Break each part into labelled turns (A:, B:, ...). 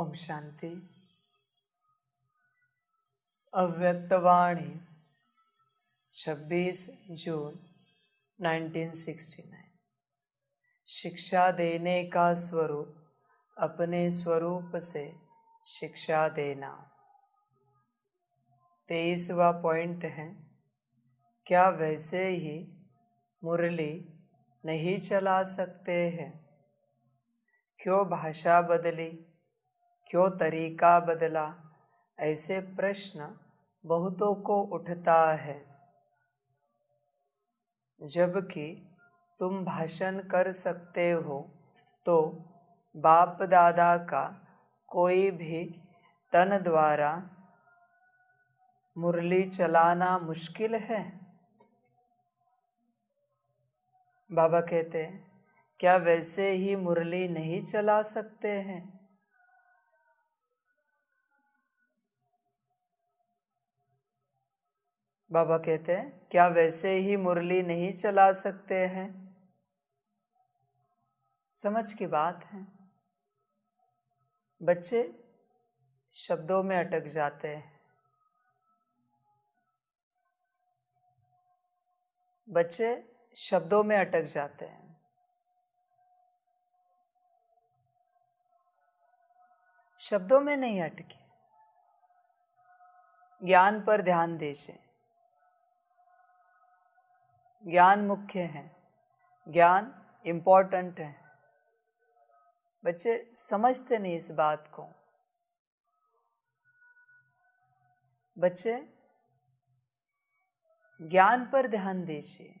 A: ओम शांति अव्यक्तवाणी 26 जून 1969 शिक्षा देने का स्वरूप अपने स्वरूप से शिक्षा देना तेईसवा पॉइंट है क्या वैसे ही मुरली नहीं चला सकते हैं क्यों भाषा बदली क्यों तरीका बदला ऐसे प्रश्न बहुतों को उठता है जबकि तुम भाषण कर सकते हो तो बाप दादा का कोई भी तन द्वारा मुरली चलाना मुश्किल है बाबा कहते क्या वैसे ही मुरली नहीं चला सकते हैं बाबा कहते हैं क्या वैसे ही मुरली नहीं चला सकते हैं समझ की बात है बच्चे शब्दों में अटक जाते हैं बच्चे शब्दों में अटक जाते हैं शब्दों में नहीं अटके ज्ञान पर ध्यान दीजिए ज्ञान मुख्य है ज्ञान इम्पॉर्टेंट है बच्चे समझते नहीं इस बात को बच्चे ज्ञान पर ध्यान दीजिए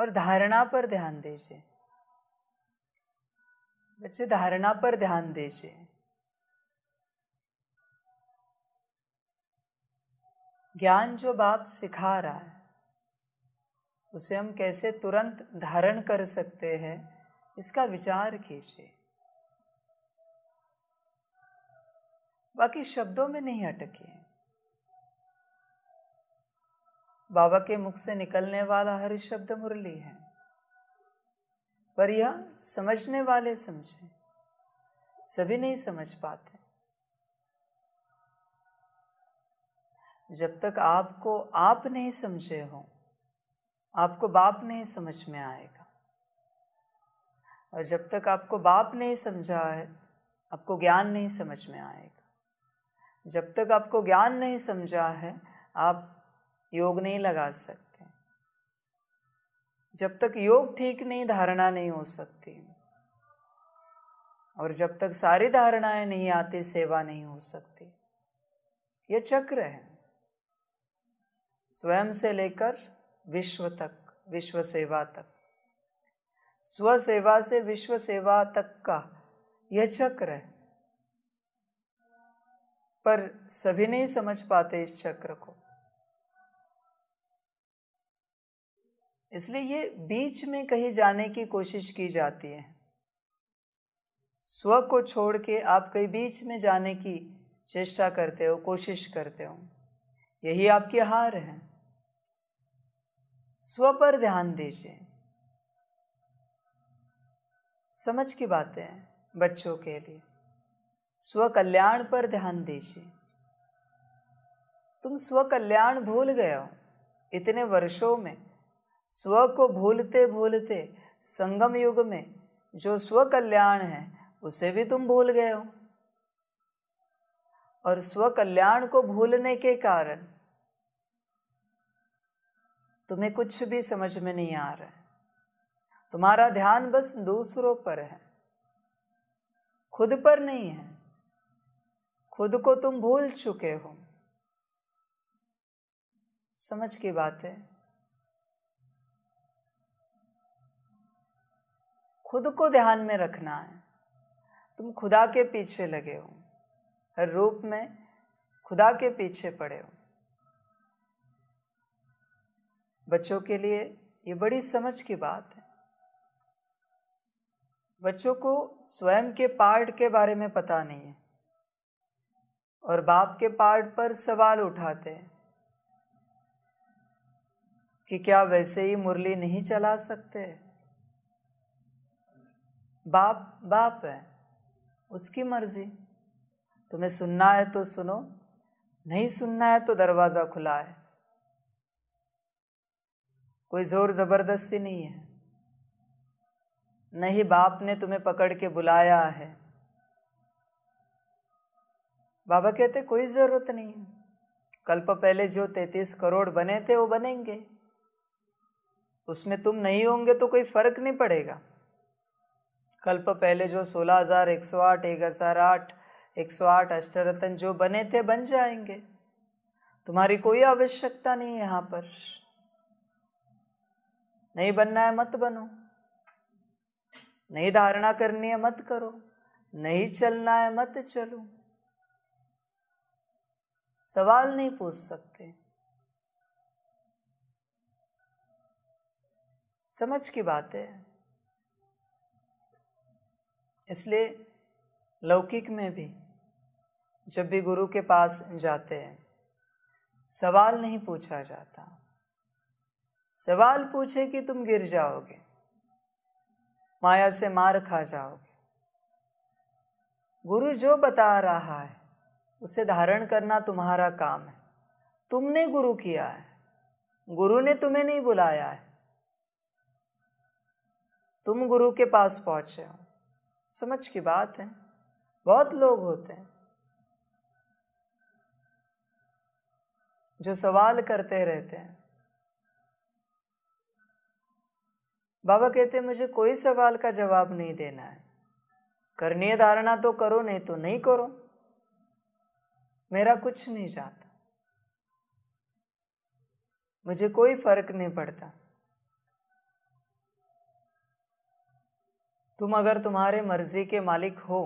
A: और धारणा पर ध्यान दीजिए बच्चे धारणा पर ध्यान दीजिए ज्ञान जो बाप सिखा रहा है उसे हम कैसे तुरंत धारण कर सकते हैं इसका विचार कीजिए बाकी शब्दों में नहीं अटके बाबा के मुख से निकलने वाला हर शब्द मुरली है पर यह समझने वाले समझे सभी नहीं समझ पाते जब तक आपको आप नहीं समझे हो आपको बाप नहीं समझ में आएगा और जब तक आपको बाप नहीं समझा है आपको ज्ञान नहीं समझ में आएगा जब तक आपको ज्ञान नहीं समझा है आप योग नहीं लगा सकते जब तक योग ठीक नहीं धारणा नहीं हो सकती और जब तक सारी धारणाएं नहीं आती सेवा नहीं हो सकती ये चक्र है स्वयं से लेकर विश्व तक विश्व सेवा तक स्व सेवा से विश्व सेवा तक का यह चक्र है पर सभी नहीं समझ पाते इस चक्र को इसलिए ये बीच में कहीं जाने की कोशिश की जाती है स्व को छोड़ के आप कहीं बीच में जाने की चेष्टा करते हो कोशिश करते हो यही आपकी हार है स्व पर ध्यान दीजिए समझ की बातें बच्चों के लिए स्व कल्याण पर ध्यान दीजिए तुम स्व कल्याण भूल गए हो इतने वर्षों में स्व को भूलते भूलते संगम युग में जो स्व कल्याण है उसे भी तुम भूल गए हो और स्व कल्याण को भूलने के कारण तुम्हें कुछ भी समझ में नहीं आ रहा है तुम्हारा ध्यान बस दूसरों पर है खुद पर नहीं है खुद को तुम भूल चुके हो समझ की बात है खुद को ध्यान में रखना है तुम खुदा के पीछे लगे हो हर रूप में खुदा के पीछे पड़े हो बच्चों के लिए ये बड़ी समझ की बात है बच्चों को स्वयं के पार्ट के बारे में पता नहीं है और बाप के पार्ट पर सवाल उठाते हैं कि क्या वैसे ही मुरली नहीं चला सकते बाप बाप है उसकी मर्जी तुम्हें सुनना है तो सुनो नहीं सुनना है तो दरवाज़ा खुला है कोई ज़ोर ज़बरदस्ती नहीं है नहीं बाप ने तुम्हें पकड़ के बुलाया है बाबा कहते कोई ज़रूरत नहीं है कल्प पहले जो तैतीस करोड़ बने थे वो बनेंगे उसमें तुम नहीं होंगे तो कोई फ़र्क नहीं पड़ेगा कल्प पहले जो सोलह हज़ार एक सौ आठ एक हज़ार आठ एक सौ आठ अष्टरतन जो बने थे बन जाएंगे तुम्हारी कोई आवश्यकता नहीं है यहाँ पर नहीं बनना है मत बनो नहीं धारणा करनी है मत करो नहीं चलना है मत चलो सवाल नहीं पूछ सकते समझ की बात है इसलिए लौकिक में भी जब भी गुरु के पास जाते हैं सवाल नहीं पूछा जाता सवाल पूछे कि तुम गिर जाओगे माया से मार खा जाओगे गुरु जो बता रहा है उसे धारण करना तुम्हारा काम है तुमने गुरु किया है गुरु ने तुम्हें नहीं बुलाया है तुम गुरु के पास पहुंचे हो समझ की बात है बहुत लोग होते हैं जो सवाल करते रहते हैं बाबा कहते मुझे कोई सवाल का जवाब नहीं देना है है धारणा तो करो नहीं तो नहीं करो मेरा कुछ नहीं जाता मुझे कोई फर्क नहीं पड़ता तुम अगर तुम्हारे मर्जी के मालिक हो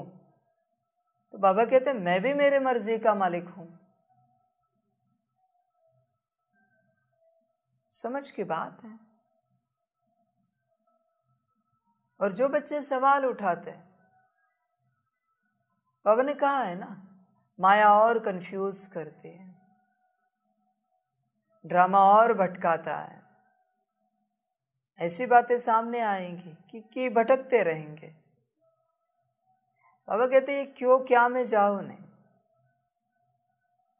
A: तो बाबा कहते मैं भी मेरे मर्जी का मालिक हूं समझ की बात है और जो बच्चे सवाल उठाते हैं बाबा ने कहा है ना माया और कंफ्यूज करती है ड्रामा और भटकाता है ऐसी बातें सामने आएंगी कि कि भटकते रहेंगे बाबा कहते हैं क्यों क्या में जाओ नहीं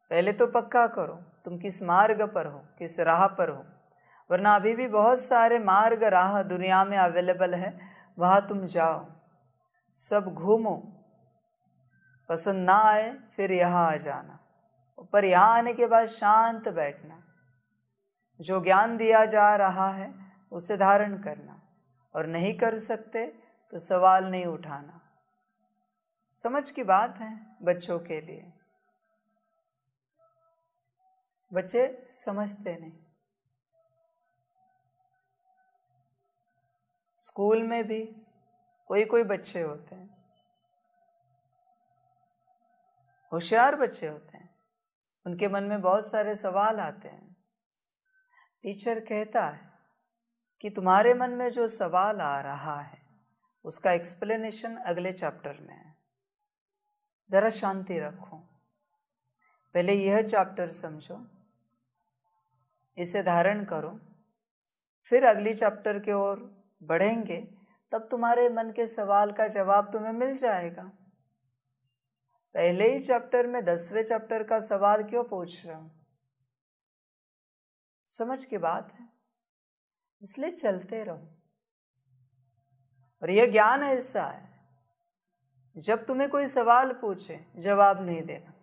A: पहले तो पक्का करो तुम किस मार्ग पर हो किस राह पर हो वरना अभी भी बहुत सारे मार्ग राह दुनिया में अवेलेबल है वहाँ तुम जाओ सब घूमो पसंद ना आए फिर यहाँ आ जाना पर यहाँ आने के बाद शांत बैठना जो ज्ञान दिया जा रहा है उसे धारण करना और नहीं कर सकते तो सवाल नहीं उठाना समझ की बात है बच्चों के लिए बच्चे समझते नहीं स्कूल में भी कोई कोई बच्चे होते हैं होशियार बच्चे होते हैं उनके मन में बहुत सारे सवाल आते हैं टीचर कहता है कि तुम्हारे मन में जो सवाल आ रहा है उसका एक्सप्लेनेशन अगले चैप्टर में है ज़रा शांति रखो पहले यह चैप्टर समझो इसे धारण करो फिर अगली चैप्टर की ओर बढ़ेंगे तब तुम्हारे मन के सवाल का जवाब तुम्हें मिल जाएगा पहले ही चैप्टर में दसवें चैप्टर का सवाल क्यों पूछ रहा हूं समझ की बात है इसलिए चलते रहो और यह ज्ञान ऐसा है जब तुम्हें कोई सवाल पूछे जवाब नहीं देना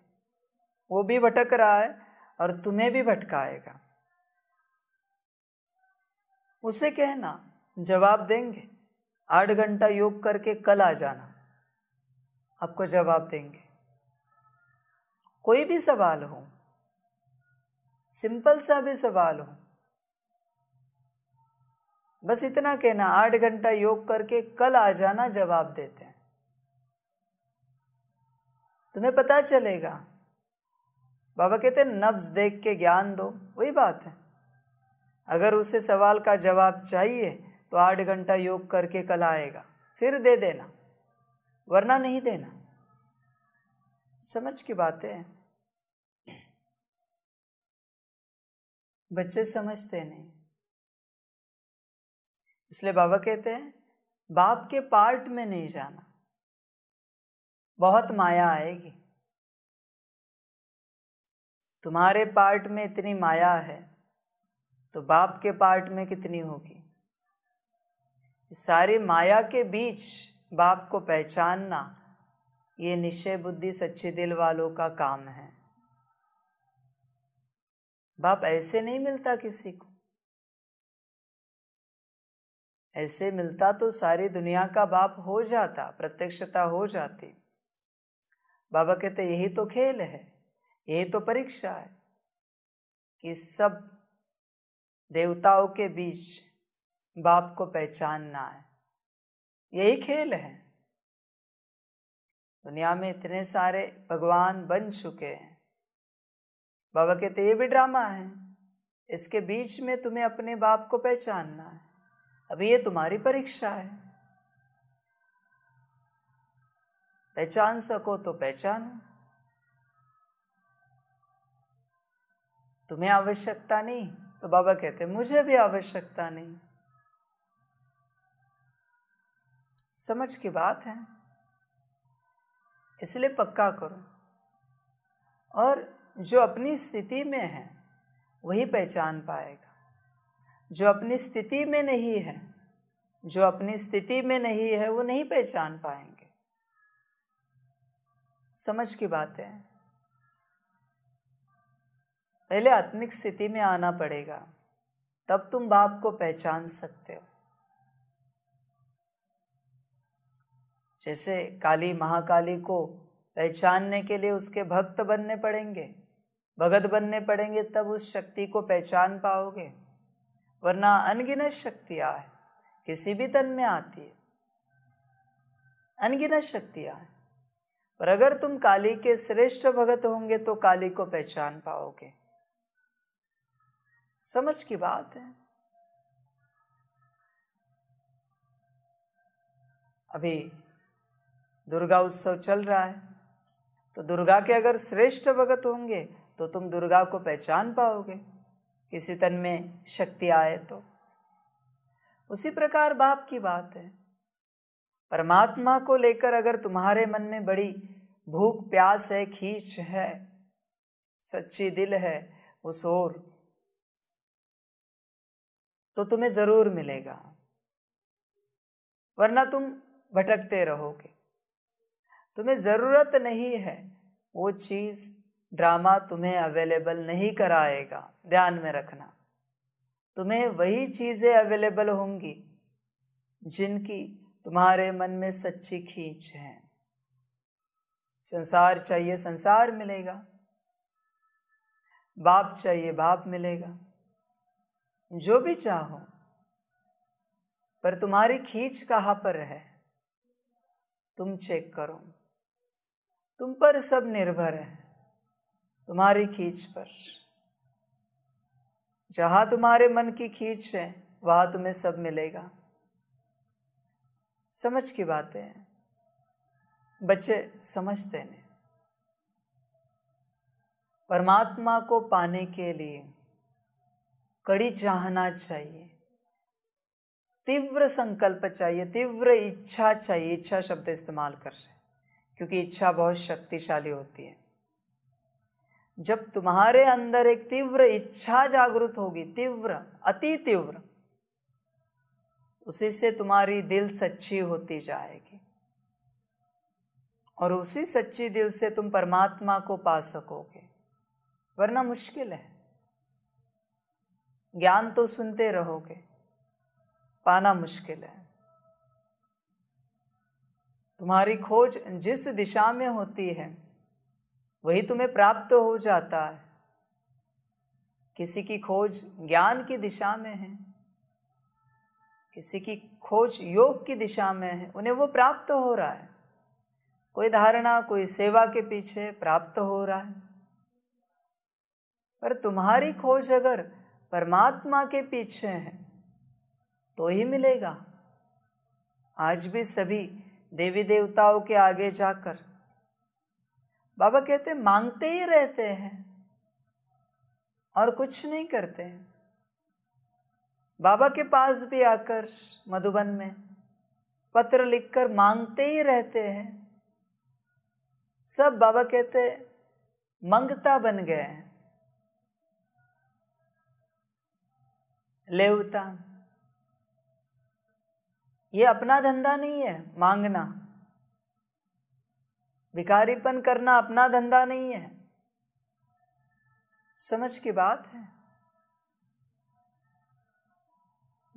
A: वो भी भटक रहा है और तुम्हें भी भटकाएगा उसे कहना जवाब देंगे आठ घंटा योग करके कल आ जाना आपको जवाब देंगे कोई भी सवाल हो सिंपल सा भी सवाल हो बस इतना कहना आठ घंटा योग करके कल आ जाना जवाब देते हैं तुम्हें पता चलेगा बाबा कहते हैं नब्ज देख के ज्ञान दो वही बात है अगर उसे सवाल का जवाब चाहिए तो आठ घंटा योग करके कल आएगा फिर दे देना वरना नहीं देना समझ की बातें है बच्चे समझते नहीं इसलिए बाबा कहते हैं बाप के पार्ट में नहीं जाना बहुत माया आएगी तुम्हारे पार्ट में इतनी माया है तो बाप के पार्ट में कितनी होगी सारे माया के बीच बाप को पहचानना ये निश्चय बुद्धि सच्चे दिल वालों का काम है बाप ऐसे नहीं मिलता किसी को ऐसे मिलता तो सारी दुनिया का बाप हो जाता प्रत्यक्षता हो जाती बाबा कहते यही तो खेल है यही तो परीक्षा है कि सब देवताओं के बीच बाप को पहचानना है यही खेल है दुनिया में इतने सारे भगवान बन चुके हैं बाबा कहते ये भी ड्रामा है इसके बीच में तुम्हें अपने बाप को पहचानना है अभी ये तुम्हारी परीक्षा है पहचान सको तो पहचानो तुम्हें आवश्यकता नहीं तो बाबा कहते मुझे भी आवश्यकता नहीं समझ की बात है इसलिए पक्का करो और जो अपनी स्थिति में है वही पहचान पाएगा जो अपनी स्थिति में नहीं है जो अपनी स्थिति में नहीं है वो नहीं पहचान पाएंगे समझ की बात है पहले आत्मिक स्थिति में आना पड़ेगा तब तुम बाप को पहचान सकते हो जैसे काली महाकाली को पहचानने के लिए उसके भक्त बनने पड़ेंगे भगत बनने पड़ेंगे तब उस शक्ति को पहचान पाओगे वरना अनगिनत शक्तियाँ हैं किसी भी तन में आती है अनगिनत शक्तियाँ हैं पर अगर तुम काली के श्रेष्ठ भगत होंगे तो काली को पहचान पाओगे समझ की बात है अभी दुर्गा उत्सव चल रहा है तो दुर्गा के अगर श्रेष्ठ भगत होंगे तो तुम दुर्गा को पहचान पाओगे किसी तन में शक्ति आए तो उसी प्रकार बाप की बात है परमात्मा को लेकर अगर तुम्हारे मन में बड़ी भूख प्यास है खींच है सच्ची दिल है उस ओर तो तुम्हें ज़रूर मिलेगा वरना तुम भटकते रहोगे तुम्हें ज़रूरत नहीं है वो चीज़ ड्रामा तुम्हें अवेलेबल नहीं कराएगा ध्यान में रखना तुम्हें वही चीज़ें अवेलेबल होंगी जिनकी तुम्हारे मन में सच्ची खींच है संसार चाहिए संसार मिलेगा बाप चाहिए बाप मिलेगा जो भी चाहो पर तुम्हारी खींच कहाँ पर है तुम चेक करो तुम पर सब निर्भर है तुम्हारी खींच पर जहां तुम्हारे मन की खींच है वहां तुम्हें सब मिलेगा समझ की बातें हैं बच्चे समझते हैं परमात्मा को पाने के लिए कड़ी चाहना चाहिए तीव्र संकल्प चाहिए तीव्र इच्छा चाहिए इच्छा शब्द इस्तेमाल कर रहे क्योंकि इच्छा बहुत शक्तिशाली होती है जब तुम्हारे अंदर एक तीव्र इच्छा जागृत होगी तीव्र अति तीव्र उसी से तुम्हारी दिल सच्ची होती जाएगी और उसी सच्ची दिल से तुम परमात्मा को पा सकोगे वरना मुश्किल है ज्ञान तो सुनते रहोगे पाना मुश्किल है तुम्हारी खोज जिस दिशा में होती है वही तुम्हें प्राप्त हो जाता है किसी की खोज ज्ञान की दिशा में है किसी की खोज योग की दिशा में है उन्हें वो प्राप्त हो रहा है कोई धारणा कोई सेवा के पीछे प्राप्त हो रहा है पर तुम्हारी खोज अगर परमात्मा के पीछे है तो ही मिलेगा आज भी सभी देवी देवताओं के आगे जाकर बाबा कहते मांगते ही रहते हैं और कुछ नहीं करते हैं बाबा के पास भी आकर मधुबन में पत्र लिखकर मांगते ही रहते हैं सब बाबा कहते मंगता बन गए हैं लेवता ये अपना धंधा नहीं है मांगना विकारीपन करना अपना धंधा नहीं है समझ की बात है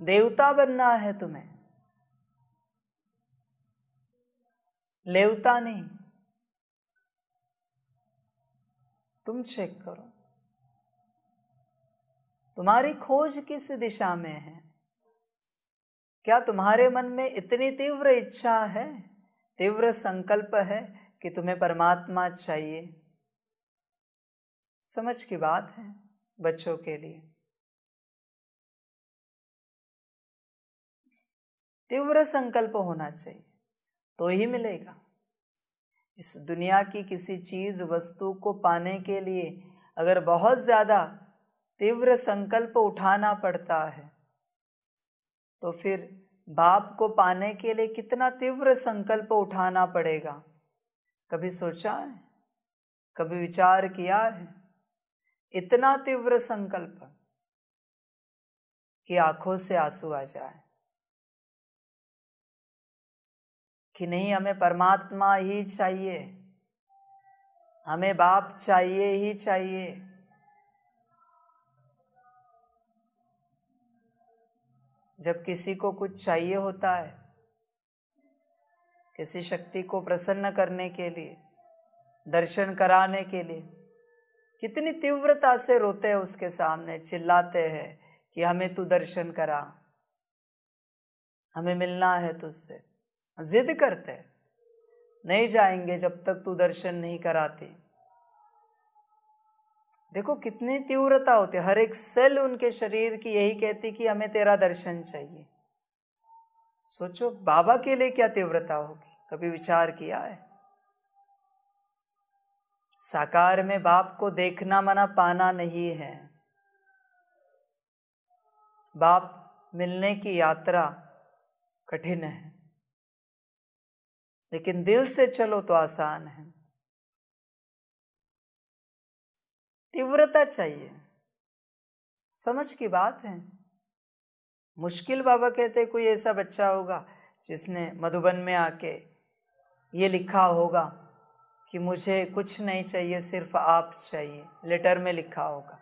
A: देवता बनना है तुम्हें लेवता नहीं तुम चेक करो तुम्हारी खोज किस दिशा में है क्या तुम्हारे मन में इतनी तीव्र इच्छा है तीव्र संकल्प है कि तुम्हें परमात्मा चाहिए समझ की बात है बच्चों के लिए तीव्र संकल्प होना चाहिए तो ही मिलेगा इस दुनिया की किसी चीज़ वस्तु को पाने के लिए अगर बहुत ज़्यादा तीव्र संकल्प उठाना पड़ता है तो फिर बाप को पाने के लिए कितना तीव्र संकल्प उठाना पड़ेगा कभी सोचा है कभी विचार किया है इतना तीव्र संकल्प कि आंखों से आंसू आ जाए कि नहीं हमें परमात्मा ही चाहिए हमें बाप चाहिए ही चाहिए जब किसी को कुछ चाहिए होता है किसी शक्ति को प्रसन्न करने के लिए दर्शन कराने के लिए कितनी तीव्रता से रोते हैं उसके सामने चिल्लाते हैं कि हमें तू दर्शन करा हमें मिलना है तुझसे जिद करते नहीं जाएंगे जब तक तू दर्शन नहीं कराती देखो कितनी तीव्रता होती है हर एक सेल उनके शरीर की यही कहती कि हमें तेरा दर्शन चाहिए सोचो बाबा के लिए क्या तीव्रता होगी कभी विचार किया है साकार में बाप को देखना मना पाना नहीं है बाप मिलने की यात्रा कठिन है लेकिन दिल से चलो तो आसान है तीव्रता चाहिए समझ की बात है मुश्किल बाबा कहते कोई ऐसा बच्चा होगा जिसने मधुबन में आके ये लिखा होगा कि मुझे कुछ नहीं चाहिए सिर्फ आप चाहिए लेटर में लिखा होगा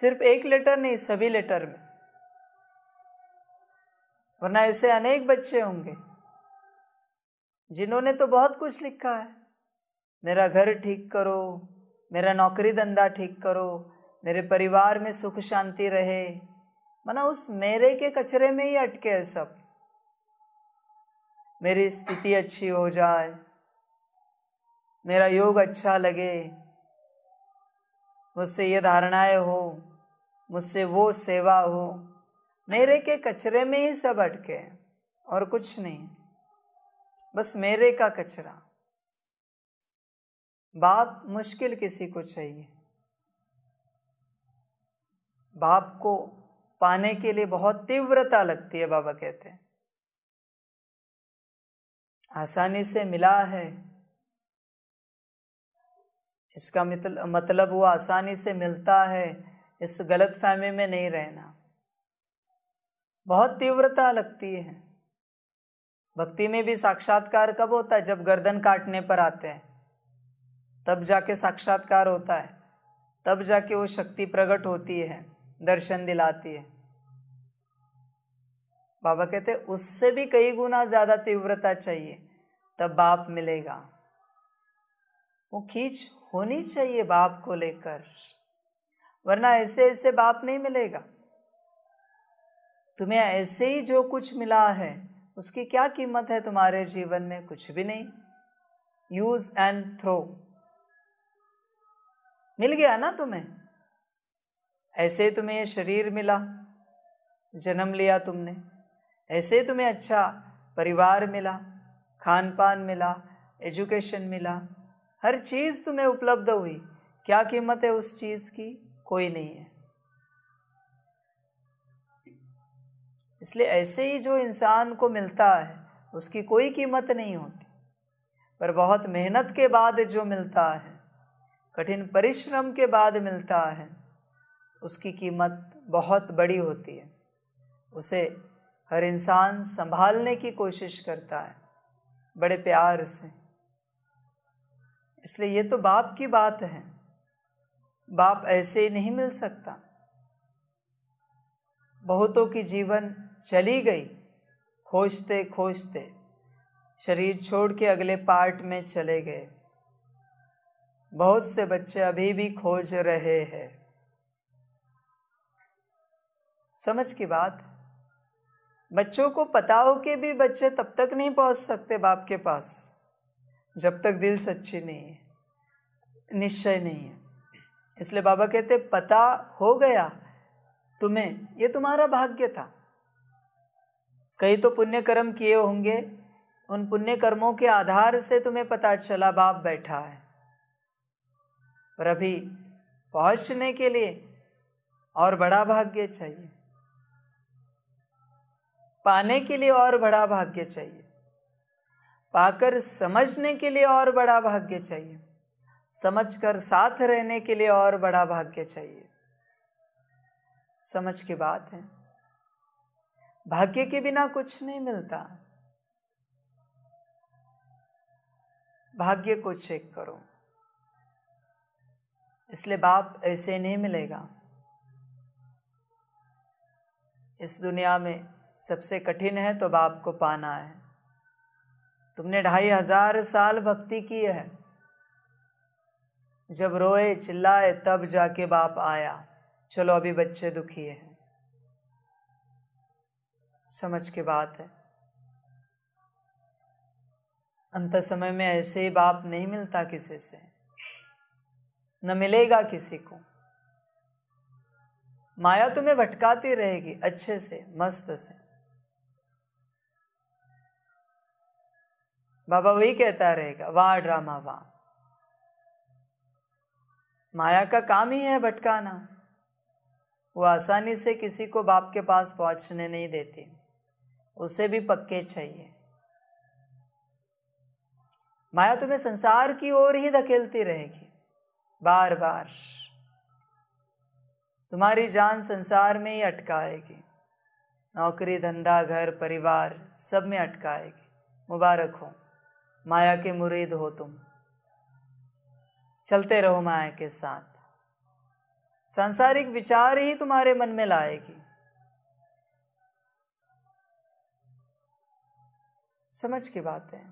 A: सिर्फ एक लेटर नहीं सभी लेटर में वरना ऐसे अनेक बच्चे होंगे जिन्होंने तो बहुत कुछ लिखा है मेरा घर ठीक करो मेरा नौकरी धंधा ठीक करो मेरे परिवार में सुख शांति रहे मना उस मेरे के कचरे में ही अटके है सब मेरी स्थिति अच्छी हो जाए मेरा योग अच्छा लगे मुझसे ये धारणाएं हो मुझसे वो सेवा हो मेरे के कचरे में ही सब अटके और कुछ नहीं बस मेरे का कचरा बाप मुश्किल किसी को चाहिए बाप को पाने के लिए बहुत तीव्रता लगती है बाबा कहते हैं आसानी से मिला है इसका मतलब वो आसानी से मिलता है इस गलत फहमी में नहीं रहना बहुत तीव्रता लगती है भक्ति में भी साक्षात्कार कब होता है जब गर्दन काटने पर आते हैं तब जाके साक्षात्कार होता है तब जाके वो शक्ति प्रकट होती है दर्शन दिलाती है बाबा कहते उससे भी कई गुना ज़्यादा तीव्रता चाहिए तब बाप मिलेगा वो खींच होनी चाहिए बाप को लेकर वरना ऐसे ऐसे बाप नहीं मिलेगा तुम्हें ऐसे ही जो कुछ मिला है उसकी क्या कीमत है तुम्हारे जीवन में कुछ भी नहीं यूज़ एंड थ्रो मिल गया ना तुम्हें ऐसे तुम्हें ये शरीर मिला जन्म लिया तुमने ऐसे तुम्हें अच्छा परिवार मिला खान पान मिला एजुकेशन मिला हर चीज़ तुम्हें उपलब्ध हुई क्या कीमत है उस चीज़ की कोई नहीं है इसलिए ऐसे ही जो इंसान को मिलता है उसकी कोई कीमत नहीं होती पर बहुत मेहनत के बाद जो मिलता है कठिन परिश्रम के बाद मिलता है उसकी कीमत बहुत बड़ी होती है उसे हर इंसान संभालने की कोशिश करता है बड़े प्यार से इसलिए ये तो बाप की बात है बाप ऐसे ही नहीं मिल सकता बहुतों की जीवन चली गई खोजते खोजते शरीर छोड़ के अगले पार्ट में चले गए बहुत से बच्चे अभी भी खोज रहे हैं समझ की बात बच्चों को पता हो कि भी बच्चे तब तक नहीं पहुंच सकते बाप के पास जब तक दिल सच्ची नहीं है निश्चय नहीं है इसलिए बाबा कहते पता हो गया तुम्हें ये तुम्हारा भाग्य था कई तो पुण्य कर्म किए होंगे उन पुण्य कर्मों के आधार से तुम्हें पता चला बाप बैठा है अभी पहुंचने के लिए और बड़ा भाग्य चाहिए पाने के लिए और बड़ा भाग्य चाहिए पाकर समझने के लिए और बड़ा भाग्य चाहिए समझकर साथ रहने के लिए और बड़ा भाग्य चाहिए समझ की बात है भाग्य के बिना कुछ नहीं मिलता भाग्य को चेक करो इसलिए बाप ऐसे नहीं मिलेगा इस दुनिया में सबसे कठिन है तो बाप को पाना है तुमने ढाई हजार साल भक्ति की है जब रोए चिल्लाए तब जाके बाप आया चलो अभी बच्चे दुखी है समझ के बात है अंत समय में ऐसे ही बाप नहीं मिलता किसी से न मिलेगा किसी को माया तुम्हें भटकाती रहेगी अच्छे से मस्त से बाबा वही कहता रहेगा वाह ड्रामा वाह माया का काम ही है भटकाना वो आसानी से किसी को बाप के पास पहुंचने नहीं देती उसे भी पक्के चाहिए माया तुम्हें संसार की ओर ही धकेलती रहेगी बार बार तुम्हारी जान संसार में ही अटकाएगी नौकरी धंधा घर परिवार सब में अटकाएगी मुबारक हो माया के मुरीद हो तुम चलते रहो माया के साथ सांसारिक विचार ही तुम्हारे मन में लाएगी समझ की बात है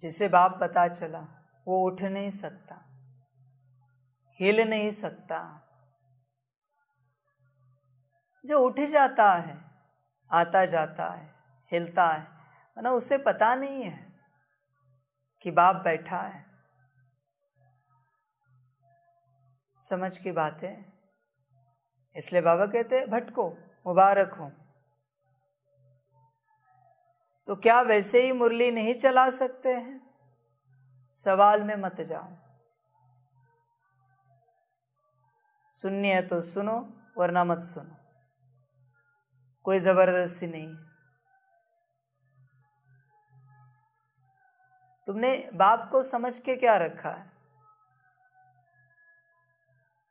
A: जिसे बाप पता चला वो उठ नहीं सकता हिल नहीं सकता जो उठ जाता है आता जाता है हिलता है मतलब उसे पता नहीं है कि बाप बैठा है समझ की बात है इसलिए बाबा कहते भटको मुबारक हो तो क्या वैसे ही मुरली नहीं चला सकते हैं सवाल में मत जाओ सुनने है तो सुनो वरना मत सुनो कोई ज़बरदस्ती नहीं तुमने बाप को समझ के क्या रखा है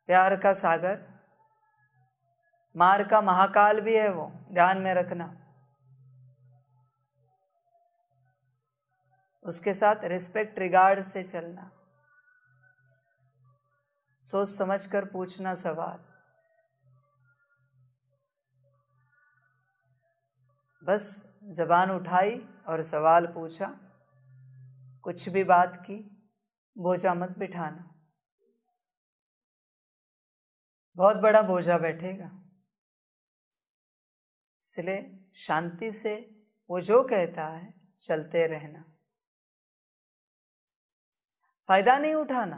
A: प्यार का सागर मार का महाकाल भी है वो ध्यान में रखना उसके साथ रिस्पेक्ट रिगार्ड से चलना सोच समझ कर पूछना सवाल बस जबान उठाई और सवाल पूछा कुछ भी बात की बोझा मत बिठाना बहुत बड़ा बोझा बैठेगा इसलिए शांति से वो जो कहता है चलते रहना फायदा नहीं उठाना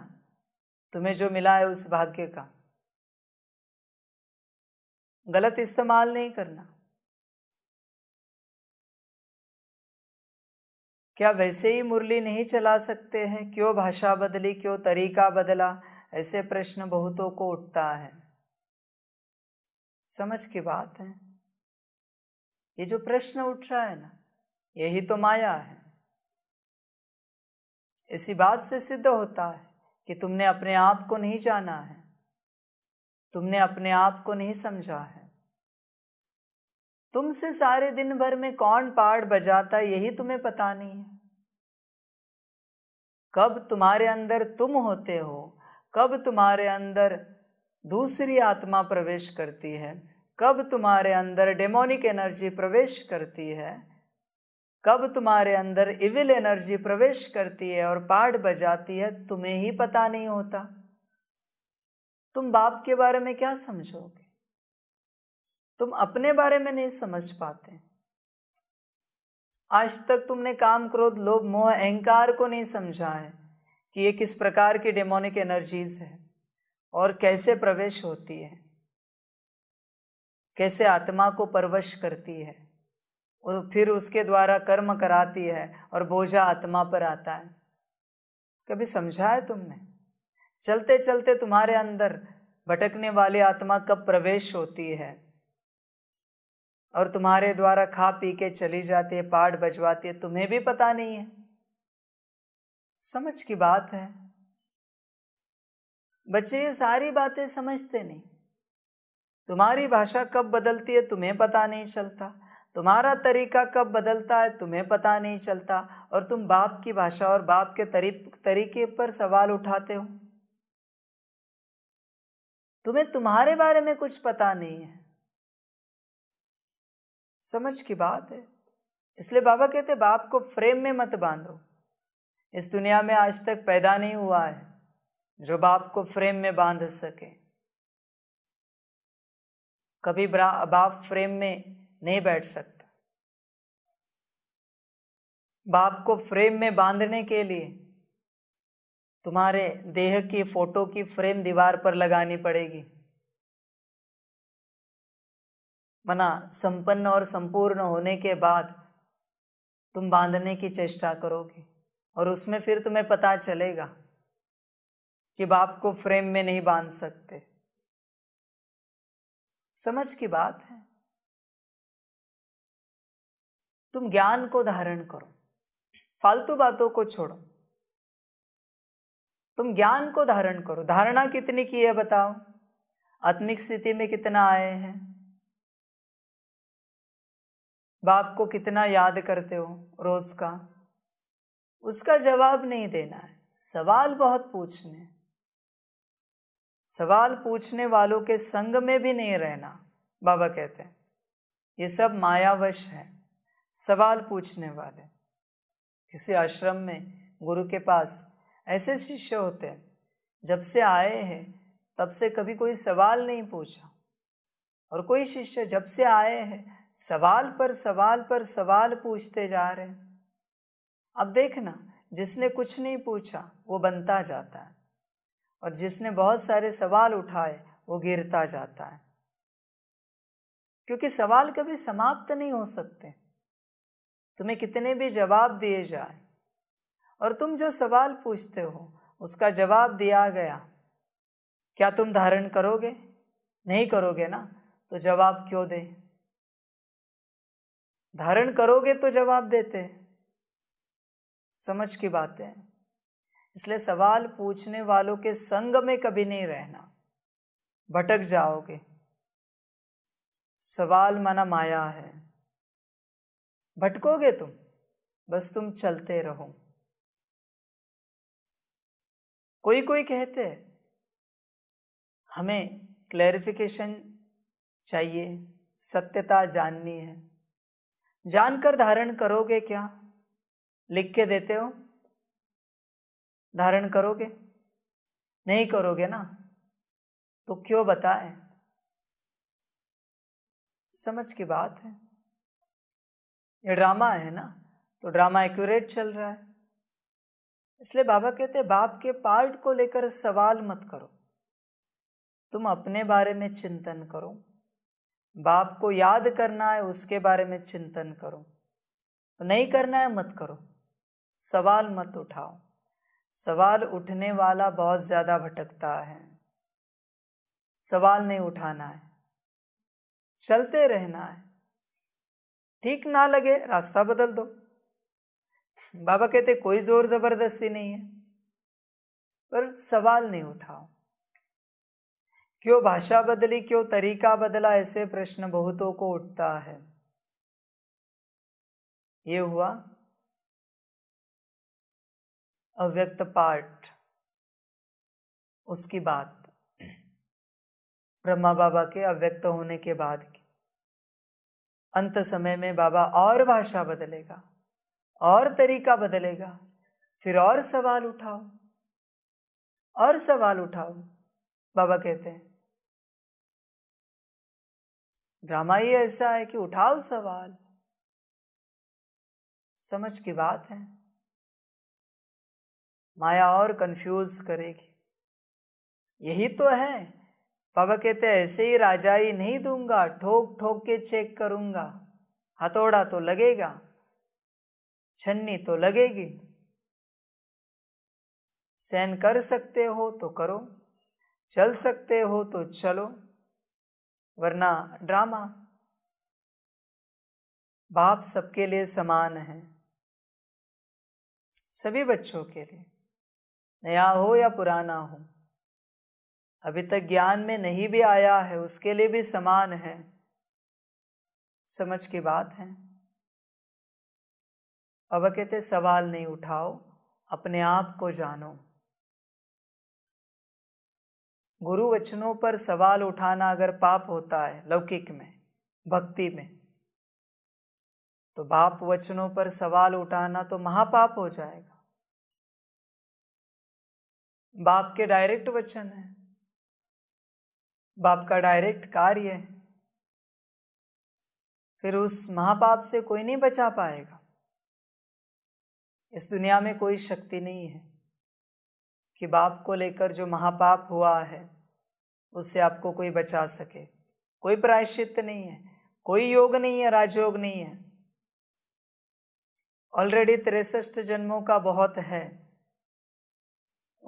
A: तुम्हें जो मिला है उस भाग्य का गलत इस्तेमाल नहीं करना क्या वैसे ही मुरली नहीं चला सकते हैं क्यों भाषा बदली क्यों तरीका बदला ऐसे प्रश्न बहुतों को उठता है समझ की बात है ये जो प्रश्न उठ रहा है ना यही तो माया है इसी बात से सिद्ध होता है कि तुमने अपने आप को नहीं जाना है तुमने अपने आप को नहीं समझा है तुमसे सारे दिन भर में कौन पाठ बजाता यही तुम्हें पता नहीं है कब तुम्हारे अंदर तुम होते हो कब तुम्हारे अंदर दूसरी आत्मा प्रवेश करती है कब तुम्हारे अंदर डेमोनिक एनर्जी प्रवेश करती है कब तुम्हारे अंदर इविल एनर्जी प्रवेश करती है और पाठ बजाती है तुम्हें ही पता नहीं होता तुम बाप के बारे में क्या समझोगे तुम अपने बारे में नहीं समझ पाते आज तक तुमने काम क्रोध लोभ मोह अहंकार को नहीं समझा है कि ये किस प्रकार की डेमोनिक एनर्जीज है और कैसे प्रवेश होती है कैसे आत्मा को परवश करती है फिर उसके द्वारा कर्म कराती है और बोझा आत्मा पर आता है कभी समझा है तुमने चलते चलते तुम्हारे अंदर भटकने वाली आत्मा कब प्रवेश होती है और तुम्हारे द्वारा खा पी के चली जाती है पाठ बजवाती है तुम्हें भी पता नहीं है समझ की बात है बच्चे ये सारी बातें समझते नहीं तुम्हारी भाषा कब बदलती है तुम्हें पता नहीं चलता तुम्हारा तरीका कब बदलता है तुम्हें पता नहीं चलता और तुम बाप की भाषा और बाप के तरीके पर सवाल उठाते हो तुम्हें तुम्हारे बारे में कुछ पता नहीं है समझ की बात है इसलिए बाबा कहते बाप को फ्रेम में मत बांधो इस दुनिया में आज तक पैदा नहीं हुआ है जो बाप को फ्रेम में बांध सके कभी बाप फ्रेम में नहीं बैठ सकता बाप को फ्रेम में बांधने के लिए तुम्हारे देह की फोटो की फ्रेम दीवार पर लगानी पड़ेगी मना संपन्न और संपूर्ण होने के बाद तुम बांधने की चेष्टा करोगे और उसमें फिर तुम्हें पता चलेगा कि बाप को फ्रेम में नहीं बांध सकते समझ की बात है तुम ज्ञान को धारण करो फालतू बातों को छोड़ो तुम ज्ञान को धारण करो धारणा कितनी की है बताओ आत्मिक स्थिति में कितना आए हैं बाप को कितना याद करते हो रोज का उसका जवाब नहीं देना है सवाल बहुत पूछने सवाल पूछने वालों के संग में भी नहीं रहना बाबा कहते हैं ये सब मायावश है सवाल पूछने वाले किसी आश्रम में गुरु के पास ऐसे शिष्य होते हैं जब से आए हैं तब से कभी कोई सवाल नहीं पूछा और कोई शिष्य जब से आए हैं सवाल पर सवाल पर सवाल पूछते जा रहे हैं अब देखना जिसने कुछ नहीं पूछा वो बनता जाता है और जिसने बहुत सारे सवाल उठाए वो गिरता जाता है क्योंकि सवाल कभी समाप्त नहीं हो सकते तुम्हें कितने भी जवाब दिए जाए और तुम जो सवाल पूछते हो उसका जवाब दिया गया क्या तुम धारण करोगे नहीं करोगे ना तो जवाब क्यों दे धारण करोगे तो जवाब देते समझ की बात है इसलिए सवाल पूछने वालों के संग में कभी नहीं रहना भटक जाओगे सवाल माना माया है भटकोगे तुम बस तुम चलते रहो कोई कोई कहते हैं हमें क्लैरिफिकेशन चाहिए सत्यता जाननी है जानकर धारण करोगे क्या लिख के देते हो धारण करोगे नहीं करोगे ना तो क्यों बताए समझ की बात है ये ड्रामा है ना तो ड्रामा एक्यूरेट चल रहा है इसलिए बाबा कहते हैं बाप के पार्ट को लेकर सवाल मत करो तुम अपने बारे में चिंतन करो बाप को याद करना है उसके बारे में चिंतन करो तो नहीं करना है मत करो सवाल मत उठाओ सवाल उठने वाला बहुत ज़्यादा भटकता है सवाल नहीं उठाना है चलते रहना है ठीक ना लगे रास्ता बदल दो बाबा कहते कोई जोर जबरदस्ती नहीं है पर सवाल नहीं उठाओ क्यों भाषा बदली क्यों तरीका बदला ऐसे प्रश्न बहुतों को उठता है ये हुआ अव्यक्त पाठ उसकी बात ब्रह्मा बाबा के अव्यक्त होने के बाद की अंत समय में बाबा और भाषा बदलेगा और तरीका बदलेगा फिर और सवाल उठाओ और सवाल उठाओ बाबा कहते हैं ड्रामा ही ऐसा है कि उठाओ सवाल समझ की बात है माया और कंफ्यूज करेगी यही तो है बाबा कहते ऐसे ही राजाई नहीं दूंगा ठोक ठोक के चेक करूंगा हथौड़ा तो लगेगा छन्नी तो लगेगी सहन कर सकते हो तो करो चल सकते हो तो चलो वरना ड्रामा बाप सबके लिए समान है सभी बच्चों के लिए नया हो या पुराना हो अभी तक ज्ञान में नहीं भी आया है उसके लिए भी समान है समझ की बात है अब कहते सवाल नहीं उठाओ अपने आप को जानो गुरु वचनों पर सवाल उठाना अगर पाप होता है लौकिक में भक्ति में तो बाप वचनों पर सवाल उठाना तो महापाप हो जाएगा बाप के डायरेक्ट वचन है बाप का डायरेक्ट कार्य है फिर उस महापाप से कोई नहीं बचा पाएगा इस दुनिया में कोई शक्ति नहीं है कि बाप को लेकर जो महापाप हुआ है उससे आपको कोई बचा सके कोई प्रायश्चित नहीं है कोई योग नहीं है राजयोग नहीं है ऑलरेडी तिरसठ जन्मों का बहुत है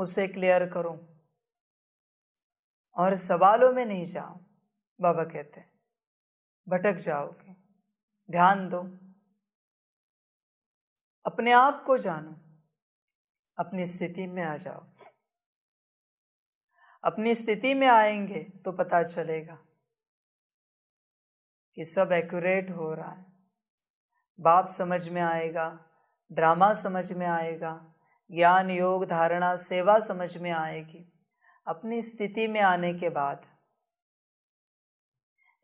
A: उसे क्लियर करो और सवालों में नहीं जाओ बाबा कहते हैं भटक जाओगे ध्यान दो अपने आप को जानो अपनी स्थिति में आ जाओ अपनी स्थिति में आएंगे तो पता चलेगा कि सब एक्यूरेट हो रहा है बाप समझ में आएगा ड्रामा समझ में आएगा ज्ञान योग धारणा सेवा समझ में आएगी अपनी स्थिति में आने के बाद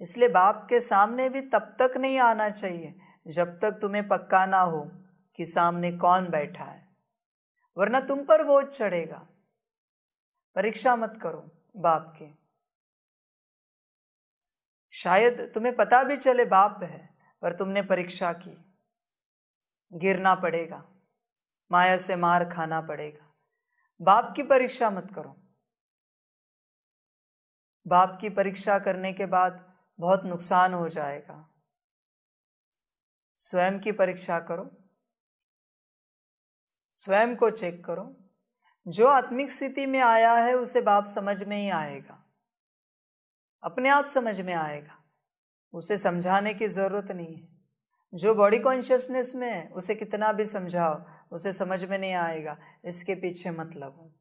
A: इसलिए बाप के सामने भी तब तक नहीं आना चाहिए जब तक तुम्हें पक्का ना हो कि सामने कौन बैठा है वरना तुम पर बोझ चढ़ेगा परीक्षा मत करो बाप के शायद तुम्हें पता भी चले बाप है पर तुमने परीक्षा की गिरना पड़ेगा माया से मार खाना पड़ेगा बाप की परीक्षा मत करो बाप की परीक्षा करने के बाद बहुत नुकसान हो जाएगा स्वयं की परीक्षा करो स्वयं को चेक करो जो आत्मिक स्थिति में आया है उसे बाप समझ में ही आएगा अपने आप समझ में आएगा उसे समझाने की ज़रूरत नहीं है जो बॉडी कॉन्शियसनेस में है उसे कितना भी समझाओ उसे समझ में नहीं आएगा इसके पीछे मतलब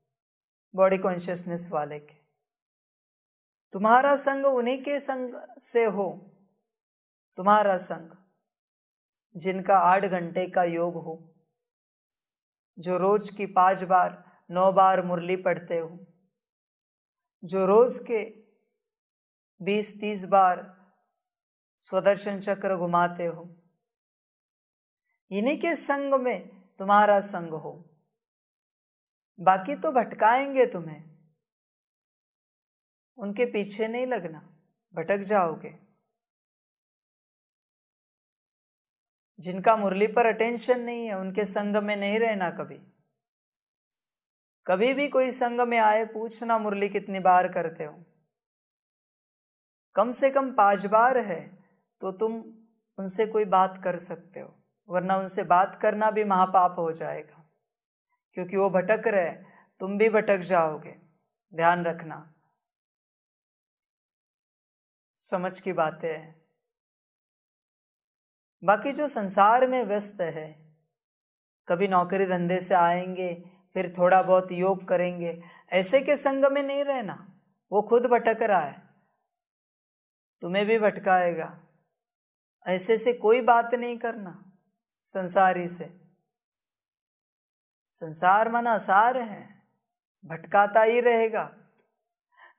A: बॉडी कॉन्शियसनेस वाले के तुम्हारा संग उन्हीं के संग से हो तुम्हारा संग जिनका आठ घंटे का योग हो जो रोज की पांच बार नौ बार मुरली पढ़ते हो जो रोज के बीस तीस बार स्वदर्शन चक्र घुमाते हो इन्हीं के संग में तुम्हारा संग हो बाकी तो भटकाएंगे तुम्हें उनके पीछे नहीं लगना भटक जाओगे जिनका मुरली पर अटेंशन नहीं है उनके संग में नहीं रहना कभी कभी भी कोई संग में आए पूछना मुरली कितनी बार करते हो कम से कम पांच बार है तो तुम उनसे कोई बात कर सकते हो वरना उनसे बात करना भी महापाप हो जाएगा क्योंकि वो भटक रहे तुम भी भटक जाओगे ध्यान रखना समझ की बातें हैं बाकी जो संसार में व्यस्त है कभी नौकरी धंधे से आएंगे फिर थोड़ा बहुत योग करेंगे ऐसे के संग में नहीं रहना वो खुद भटक रहा है तुम्हें भी भटकाएगा ऐसे से कोई बात नहीं करना संसारी से संसार मना सार है भटकाता ही रहेगा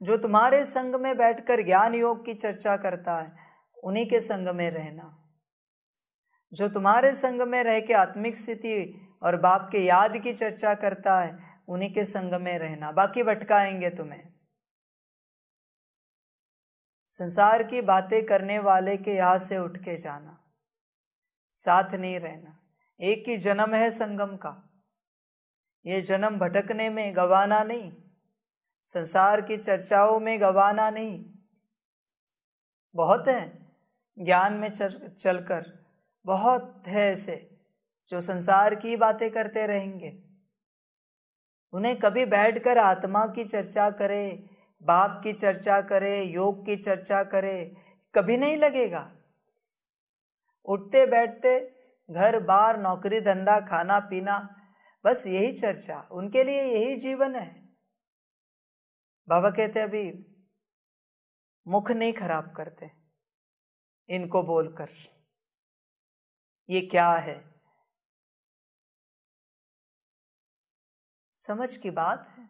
A: जो तुम्हारे संग में बैठकर ज्ञान योग की चर्चा करता है उन्हीं के संग में रहना जो तुम्हारे संग में रह के आत्मिक स्थिति और बाप के याद की चर्चा करता है उन्हीं के संग में रहना बाकी भटकाएंगे तुम्हें संसार की बातें करने वाले के यहाँ से उठ के जाना साथ नहीं रहना एक ही जन्म है संगम का ये जन्म भटकने में गवाना नहीं संसार की चर्चाओं में गवाना नहीं बहुत है ज्ञान में चल चलकर बहुत है ऐसे जो संसार की बातें करते रहेंगे उन्हें कभी बैठकर आत्मा की चर्चा करे बाप की चर्चा करे योग की चर्चा करे कभी नहीं लगेगा उठते बैठते घर बार नौकरी धंधा खाना पीना बस यही चर्चा उनके लिए यही जीवन है बाबा कहते अभी मुख नहीं खराब करते इनको बोलकर ये क्या है समझ की बात है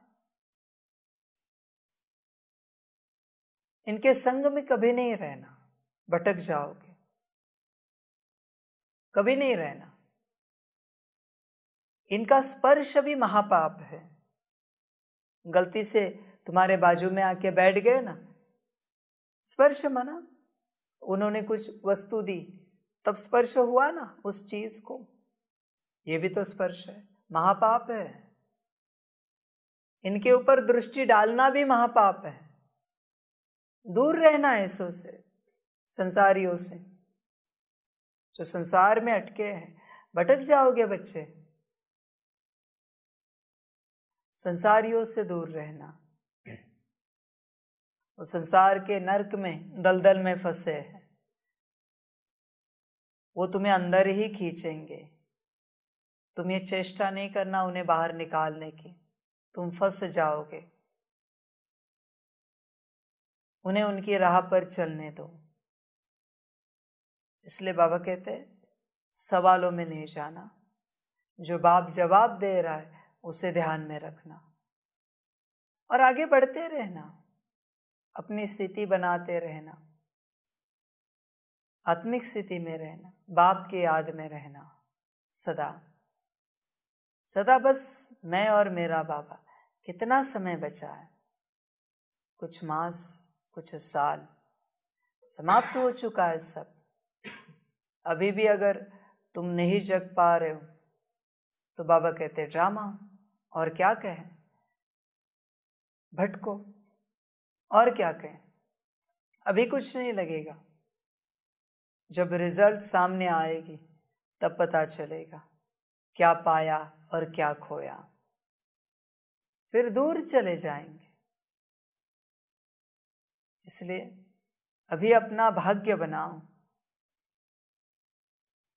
A: इनके संग में कभी नहीं रहना भटक जाओगे कभी नहीं रहना इनका स्पर्श भी महापाप है गलती से तुम्हारे बाजू में आके बैठ गए ना स्पर्श मना उन्होंने कुछ वस्तु दी तब स्पर्श हुआ ना उस चीज को ये भी तो स्पर्श है महापाप है इनके ऊपर दृष्टि डालना भी महापाप है दूर रहना है ऐसों से संसारियों से जो संसार में अटके हैं भटक जाओगे बच्चे संसारियों से दूर रहना वो संसार के नरक में दलदल में फंसे हैं वो तुम्हें अंदर ही खींचेंगे तुम ये चेष्टा नहीं करना उन्हें बाहर निकालने की तुम फंस जाओगे उन्हें उनकी राह पर चलने दो इसलिए बाबा कहते हैं सवालों में नहीं जाना जो बाप जवाब दे रहा है उसे ध्यान में रखना और आगे बढ़ते रहना अपनी स्थिति बनाते रहना आत्मिक स्थिति में रहना बाप की याद में रहना सदा सदा बस मैं और मेरा बाबा कितना समय बचा है कुछ मास कुछ साल समाप्त हो चुका है सब अभी भी अगर तुम नहीं जग पा रहे हो तो बाबा कहते ड्रामा और क्या कहें भटको और क्या कहें अभी कुछ नहीं लगेगा जब रिजल्ट सामने आएगी तब पता चलेगा क्या पाया और क्या खोया फिर दूर चले जाएंगे इसलिए अभी अपना भाग्य बनाओ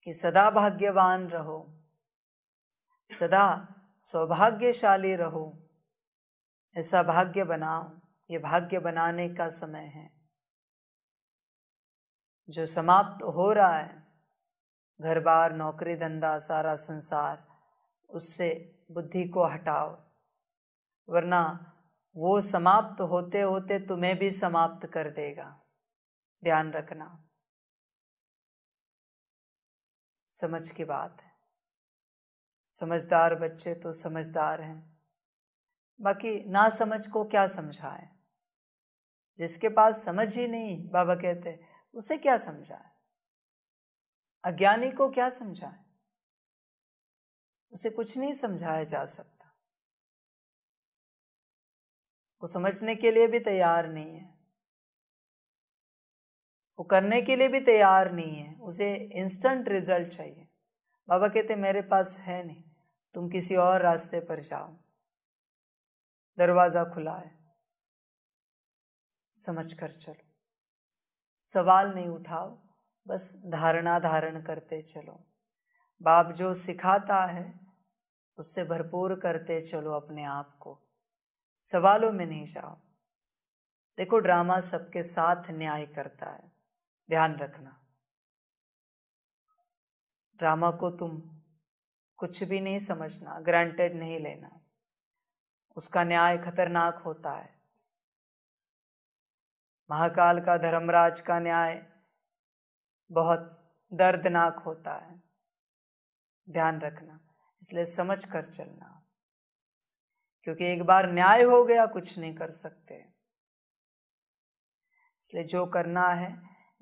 A: कि सदा भाग्यवान रहो सदा सौभाग्यशाली रहो ऐसा भाग्य बनाओ ये भाग्य बनाने का समय है जो समाप्त हो रहा है घर बार नौकरी धंधा सारा संसार उससे बुद्धि को हटाओ वरना वो समाप्त होते होते तुम्हें भी समाप्त कर देगा ध्यान रखना समझ की बात है समझदार बच्चे तो समझदार हैं बाकी ना समझ को क्या समझाएं जिसके पास समझ ही नहीं बाबा कहते उसे क्या समझाए अज्ञानी को क्या समझाए उसे कुछ नहीं समझाया जा सकता वो समझने के लिए भी तैयार नहीं है वो करने के लिए भी तैयार नहीं है उसे इंस्टेंट रिजल्ट चाहिए बाबा कहते मेरे पास है नहीं तुम किसी और रास्ते पर जाओ दरवाज़ा खुला है समझ कर चलो सवाल नहीं उठाओ बस धारणा धारण करते चलो बाप जो सिखाता है उससे भरपूर करते चलो अपने आप को सवालों में नहीं जाओ देखो ड्रामा सबके साथ न्याय करता है ध्यान रखना ड्रामा को तुम कुछ भी नहीं समझना ग्रांटेड नहीं लेना उसका न्याय खतरनाक होता है महाकाल का धर्मराज का न्याय बहुत दर्दनाक होता है ध्यान रखना इसलिए समझ कर चलना क्योंकि एक बार न्याय हो गया कुछ नहीं कर सकते इसलिए जो करना है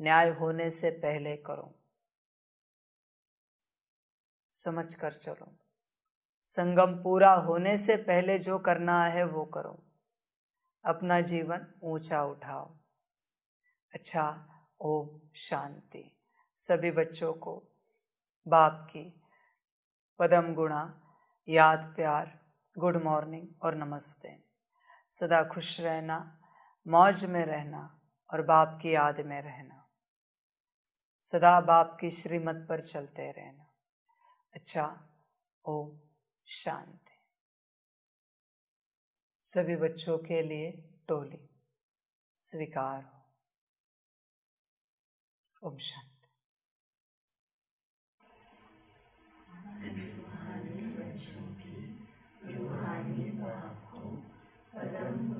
A: न्याय होने से पहले करो समझ कर चलो संगम पूरा होने से पहले जो करना है वो करो अपना जीवन ऊंचा उठाओ अच्छा ओम शांति सभी बच्चों को बाप की पदम गुणा याद प्यार गुड मॉर्निंग और नमस्ते सदा खुश रहना मौज में रहना और बाप की याद में रहना सदा बाप की श्रीमत पर चलते रहना अच्छा ओम शांति सभी बच्चों के लिए टोली स्वीकार ओम शांति रूहानी